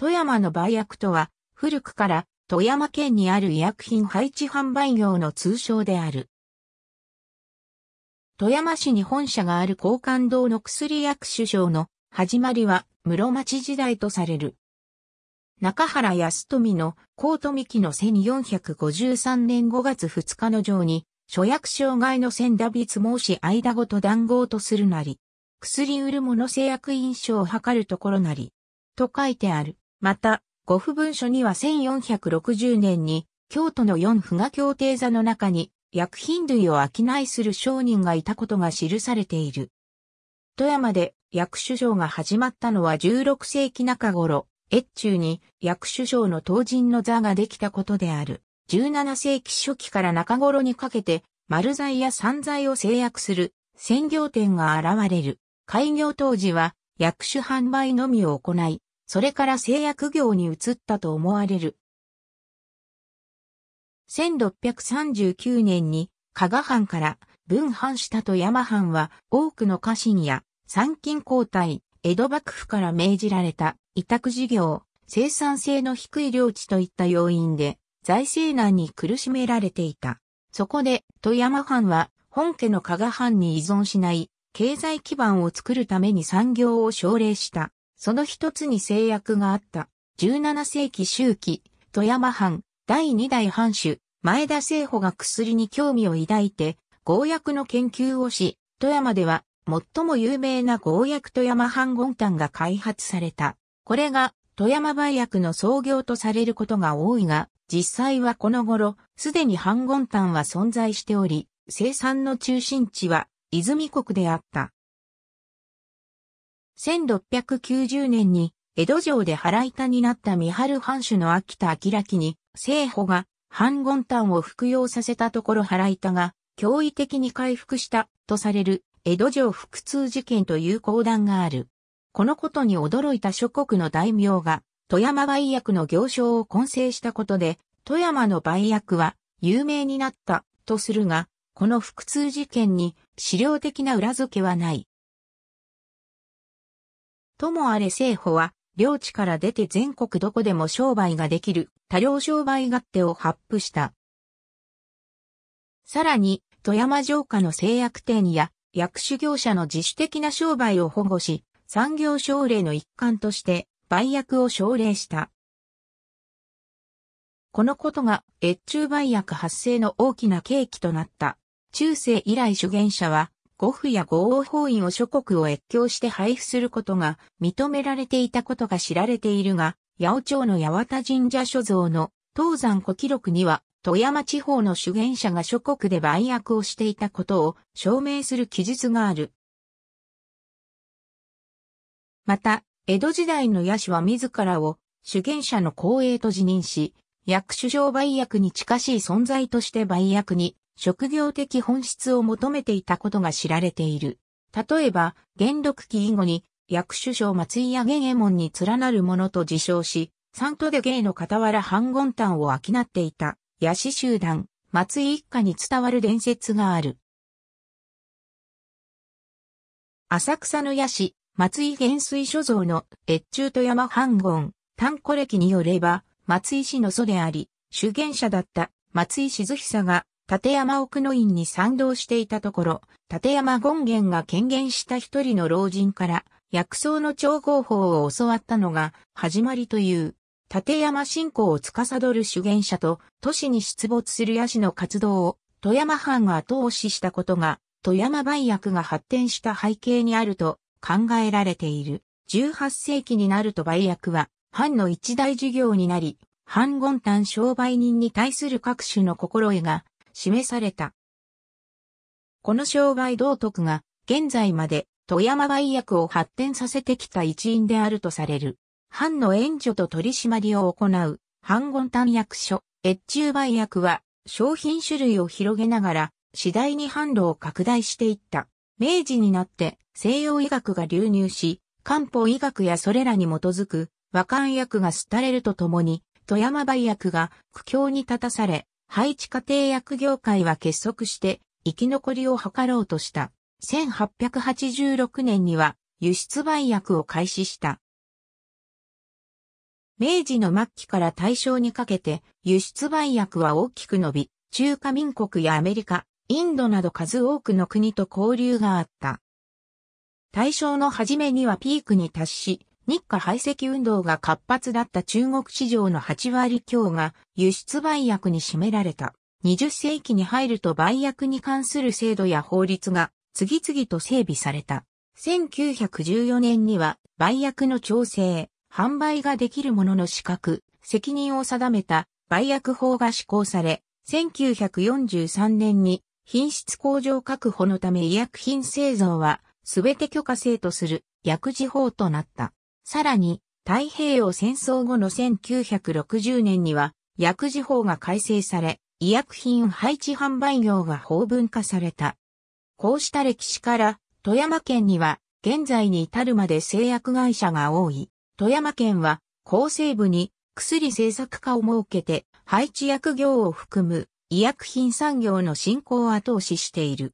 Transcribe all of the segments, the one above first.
富山の売薬とは、古くから富山県にある医薬品配置販売業の通称である。富山市に本社がある高官堂の薬薬首相の始まりは室町時代とされる。中原康富の高富木の1453年5月2日の上に、諸薬障害の千打率申し間ごと談合とするなり、薬売る者製薬印象を図るところなり、と書いてある。また、五府文書には1460年に、京都の四府が協定座の中に、薬品類を商いする商人がいたことが記されている。富山で薬種相が始まったのは16世紀中頃、越中に薬種相の当人の座ができたことである。17世紀初期から中頃にかけて、丸剤や散剤を制約する専業店が現れる。開業当時は薬種販売のみを行い、それから製薬業に移ったと思われる。1639年に加賀藩から分藩したと山藩は多くの家臣や参勤交代、江戸幕府から命じられた委託事業、生産性の低い領地といった要因で財政難に苦しめられていた。そこで富山藩は本家の加賀藩に依存しない経済基盤を作るために産業を奨励した。その一つに制約があった。17世紀周期、富山藩、第2代藩主、前田聖保が薬に興味を抱いて、合薬の研究をし、富山では最も有名な合薬富山藩ゴンタンが開発された。これが富山売薬の創業とされることが多いが、実際はこの頃、すでに藩ンゴンタンは存在しており、生産の中心地は、泉国であった。1690年に江戸城で腹板になった三春藩主の秋田明に、聖保が半言丹を服用させたところ腹板が驚異的に回復したとされる江戸城腹痛事件という講談がある。このことに驚いた諸国の大名が富山売薬の行商を混成したことで富山の売薬は有名になったとするが、この腹痛事件に資料的な裏付けはない。ともあれ政府は、領地から出て全国どこでも商売ができる多量商売勝手を発布した。さらに、富山城下の製薬店や薬種業者の自主的な商売を保護し、産業奨励の一環として売薬を奨励した。このことが越中売薬発生の大きな契機となった。中世以来主言者は五府や五王法院を諸国を越境して配布することが認められていたことが知られているが、八百長の八幡神社所蔵の東山古記録には、富山地方の主権者が諸国で売約をしていたことを証明する記述がある。また、江戸時代の野手は自らを主権者の後衛と自認し、役首相売約に近しい存在として売約に職業的本質を求めていたことが知られている。例えば、元禄期以後に、役首相松井や玄右衛門に連なるものと自称し、三都で芸の傍ら半言譚を商っていた、八志集団、松井一家に伝わる伝説がある。浅草の八志、松井元水所蔵の越中と山半言、炭古歴によれば、松井氏の祖であり、主言者だった松井静久が立山奥の院に賛同していたところ、立山権現が権限した一人の老人から、薬草の調合法を教わったのが、始まりという。立山信仰を司る主言者と、都市に出没する野市の活動を、富山藩が後押ししたことが、富山売薬が発展した背景にあると考えられている。18世紀になると売薬は、藩の一大事業になり、藩言丹商売人に対する各種の心得が示された。この障害道徳が現在まで富山売薬を発展させてきた一因であるとされる。藩の援助と取り締まりを行う、藩言丹薬所、越中売薬は商品種類を広げながら次第に販路を拡大していった。明治になって西洋医学が流入し、漢方医学やそれらに基づく和漢薬が廃れるとともに、富山売薬が苦境に立たされ、配置家庭薬業界は結束して生き残りを図ろうとした。1886年には輸出売薬を開始した。明治の末期から大正にかけて輸出売薬は大きく伸び、中華民国やアメリカ、インドなど数多くの国と交流があった。大正の初めにはピークに達し、日課排斥運動が活発だった中国市場の8割強が輸出売薬に占められた。20世紀に入ると売薬に関する制度や法律が次々と整備された。1914年には売薬の調整、販売ができるものの資格、責任を定めた売薬法が施行され、1943年に品質向上確保のため医薬品製造はすべて許可制とする薬事法となった。さらに、太平洋戦争後の1960年には、薬事法が改正され、医薬品配置販売業が法文化された。こうした歴史から、富山県には、現在に至るまで製薬会社が多い。富山県は、厚生部に薬政策課を設けて、配置薬業を含む医薬品産業の振興を後押ししている。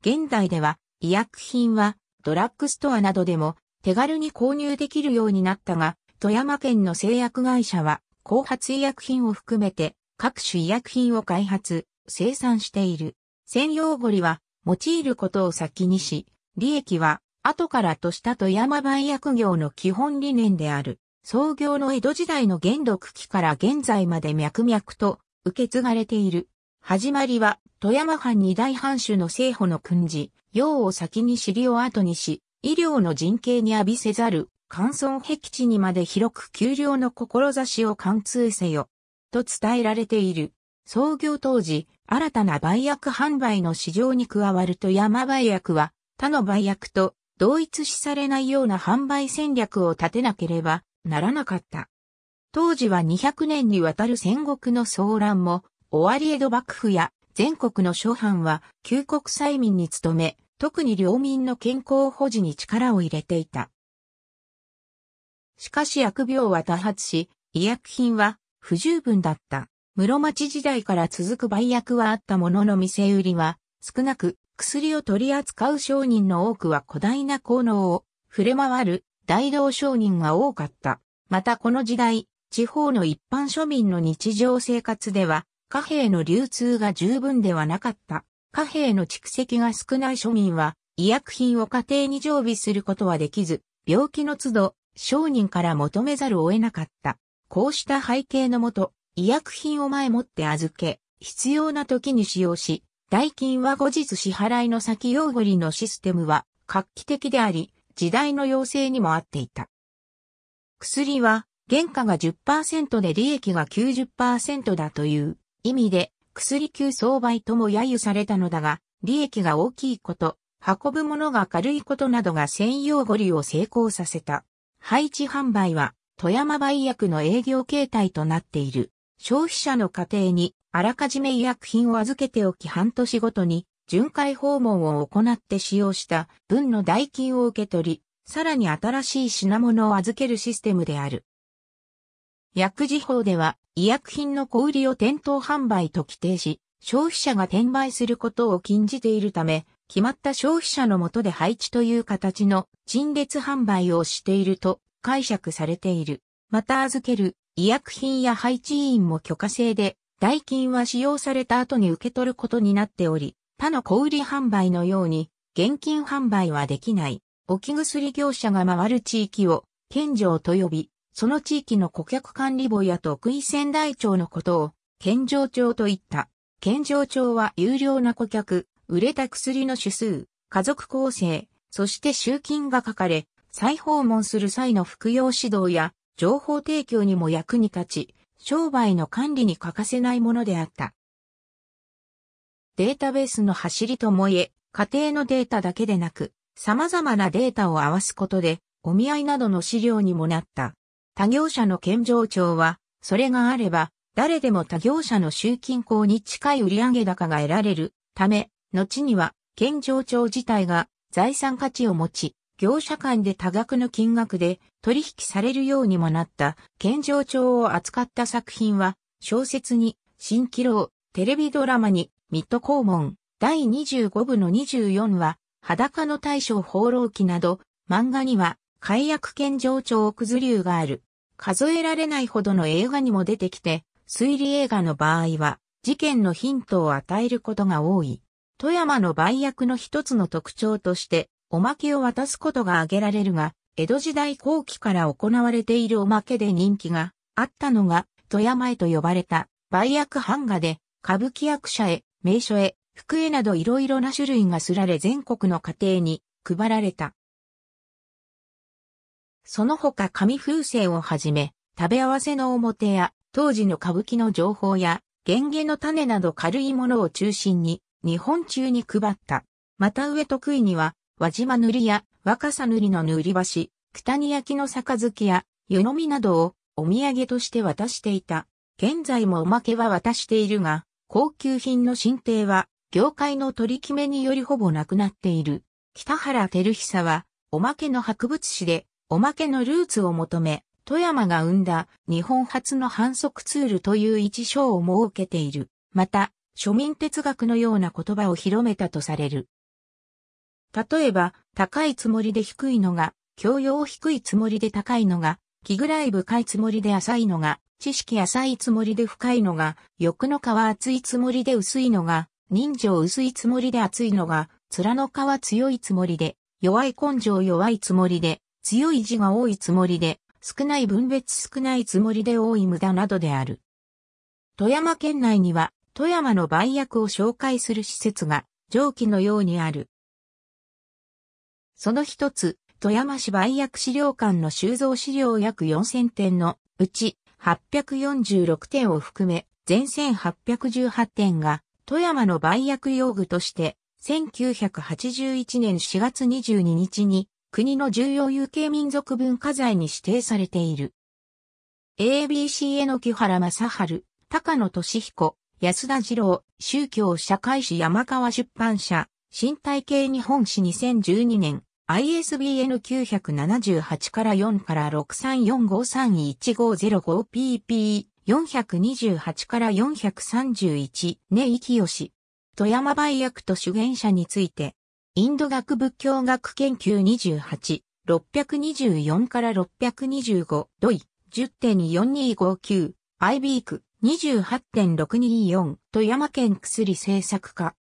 現代では、医薬品はドラッグストアなどでも手軽に購入できるようになったが、富山県の製薬会社は、後発医薬品を含めて各種医薬品を開発、生産している。専用堀は用いることを先にし、利益は後からとした富山売薬業の基本理念である。創業の江戸時代の元禄期から現在まで脈々と受け継がれている。始まりは富山藩二大藩主の政府の訓示、用を先に尻を後にし、医療の人形に浴びせざる、乾村僻地にまで広く丘陵の志を貫通せよ、と伝えられている。創業当時、新たな売薬販売の市場に加わると山売薬は、他の売薬と同一視されないような販売戦略を立てなければならなかった。当時は200年にわたる戦国の騒乱も、終わり江戸幕府や全国の諸藩は旧国催民に努め、特に領民の健康保持に力を入れていた。しかし疫病は多発し、医薬品は不十分だった。室町時代から続く売薬はあったものの店売りは少なく、薬を取り扱う商人の多くは古代な効能を触れ回る大道商人が多かった。またこの時代、地方の一般庶民の日常生活では貨幣の流通が十分ではなかった。貨幣の蓄積が少ない庶民は、医薬品を家庭に常備することはできず、病気の都度、商人から求めざるを得なかった。こうした背景のもと、医薬品を前もって預け、必要な時に使用し、代金は後日支払いの先用ごりのシステムは画期的であり、時代の要請にも合っていた。薬は、原価が10%で利益が90%だという意味で、薬級相売とも揶揄されたのだが、利益が大きいこと、運ぶものが軽いことなどが専用五輪を成功させた。配置販売は、富山売薬の営業形態となっている。消費者の家庭に、あらかじめ医薬品を預けておき半年ごとに、巡回訪問を行って使用した分の代金を受け取り、さらに新しい品物を預けるシステムである。薬事法では、医薬品の小売りを店頭販売と規定し、消費者が転売することを禁じているため、決まった消費者のもとで配置という形の陳列販売をしていると解釈されている。また預ける医薬品や配置員も許可制で、代金は使用された後に受け取ることになっており、他の小売販売のように、現金販売はできない。置き薬業者が回る地域を、県庁と呼び、その地域の顧客管理簿や得意仙台町のことを、健常町といった。健常町は有料な顧客、売れた薬の種数、家族構成、そして集金が書かれ、再訪問する際の服用指導や情報提供にも役に立ち、商売の管理に欠かせないものであった。データベースの走りともいえ、家庭のデータだけでなく、様々なデータを合わすことで、お見合いなどの資料にもなった。他業者の健常帳は、それがあれば、誰でも他業者の集金口に近い売上高が得られるため、後には、健常帳自体が財産価値を持ち、業者間で多額の金額で取引されるようにもなった健常帳を扱った作品は、小説に、新気楼、テレビドラマに、ミッド公門、第25部の24話、裸の大将放浪記など、漫画には、解約健常帳崩流がある。数えられないほどの映画にも出てきて、推理映画の場合は、事件のヒントを与えることが多い。富山の売約の一つの特徴として、おまけを渡すことが挙げられるが、江戸時代後期から行われているおまけで人気があったのが、富山へと呼ばれた売約版画で、歌舞伎役者へ、名所へ、福へなどいろいろな種類がすられ全国の家庭に配られた。その他紙風船をはじめ、食べ合わせの表や、当時の歌舞伎の情報や、原芸の種など軽いものを中心に、日本中に配った。また上得意には、輪島塗りや若狭塗りの塗り橋、九谷焼の杯や湯飲みなどをお土産として渡していた。現在もおまけは渡しているが、高級品の進呈は、業界の取り決めによりほぼなくなっている。北原照久は、おまけの博物誌で、おまけのルーツを求め、富山が生んだ日本初の反則ツールという一章を設けている。また、庶民哲学のような言葉を広めたとされる。例えば、高いつもりで低いのが、教養低いつもりで高いのが、気ぐらい深いつもりで浅いのが、知識浅いつもりで深いのが、欲の皮厚いつもりで薄いのが、人情薄いつもりで厚いのが、面の皮強いつもりで、弱い根性弱いつもりで、強い字が多いつもりで、少ない分別少ないつもりで多い無駄などである。富山県内には、富山の売薬を紹介する施設が、上記のようにある。その一つ、富山市売薬資料館の収蔵資料約4000点のうち846点を含め、全1818点が富山の売薬用具として1981年4月22日に国の重要有形民族文化財に指定されている。ABC 木原正春、高野俊彦、安田二郎、宗教社会史山川出版社、新体系日本史2012年、ISBN 978から4から6 3 4 5 3 1 5 0 5 PP428 から431根井清、富山売薬と主言者について、インド学仏教学研究28、624から625、ドイ、10.4259、IB 区、28.624、富山県薬政策課。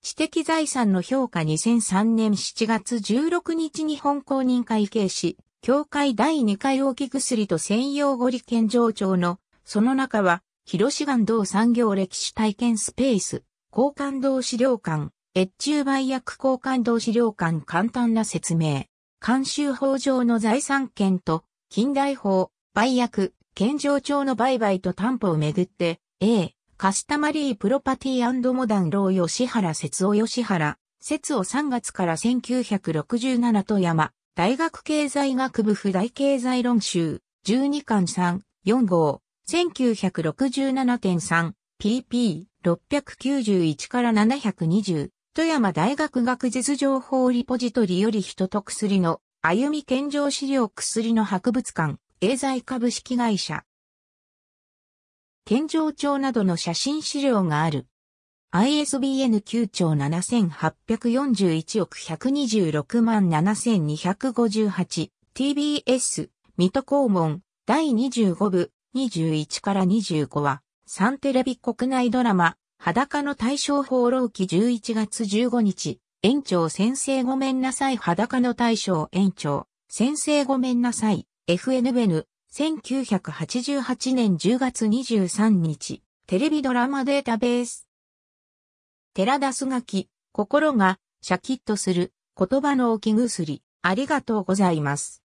知的財産の評価2003年7月16日日本公認会計士、協会第2回大き薬と専用ご利健上長の、その中は、広志道産業歴史体験スペース、交換道資料館、越中売約交換同資料館簡単な説明。監修法上の財産権と、近代法、売約、健常庁の売買と担保をめぐって、A、カスタマリープロパティモダンロー吉原節夫吉原、節を3月から1967と山、大学経済学部府大経済論集、12巻3、4号、1967.3、pp、691から720、富山大学学術情報リポジトリより人と薬の歩み健常資料薬の博物館、エーザイ株式会社。健常帳などの写真資料がある。ISBN 9兆7841億126万7258 TBS 水戸公門第25部21から25話3テレビ国内ドラマ裸の対象放浪記11月15日、園長先生ごめんなさい裸の対象園長、先生ごめんなさい、FNBN、1988年10月23日、テレビドラマデータベース。寺田すがき、心が、シャキッとする、言葉の置き薬、ありがとうございます。